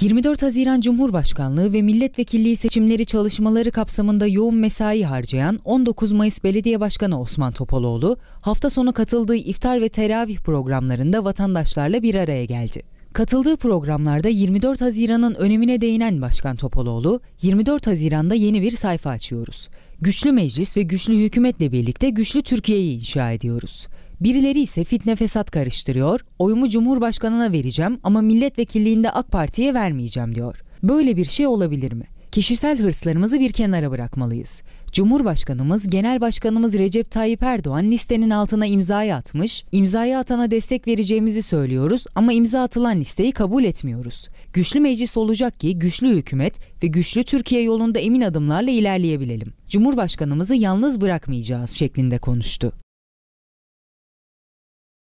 24 Haziran Cumhurbaşkanlığı ve milletvekilliği seçimleri çalışmaları kapsamında yoğun mesai harcayan 19 Mayıs Belediye Başkanı Osman Topaloğlu, hafta sonu katıldığı iftar ve teravih programlarında vatandaşlarla bir araya geldi. Katıldığı programlarda 24 Haziran'ın önemine değinen Başkan Topaloğlu, 24 Haziran'da yeni bir sayfa açıyoruz. Güçlü meclis ve güçlü hükümetle birlikte güçlü Türkiye'yi inşa ediyoruz. Birileri ise fitne fesat karıştırıyor, oyumu Cumhurbaşkanına vereceğim ama milletvekilliğinde AK Parti'ye vermeyeceğim diyor. Böyle bir şey olabilir mi? Kişisel hırslarımızı bir kenara bırakmalıyız. Cumhurbaşkanımız, Genel Başkanımız Recep Tayyip Erdoğan listenin altına imzayı atmış, imzayı atana destek vereceğimizi söylüyoruz ama imza atılan listeyi kabul etmiyoruz. Güçlü meclis olacak ki güçlü hükümet ve güçlü Türkiye yolunda emin adımlarla ilerleyebilelim. Cumhurbaşkanımızı yalnız bırakmayacağız şeklinde konuştu.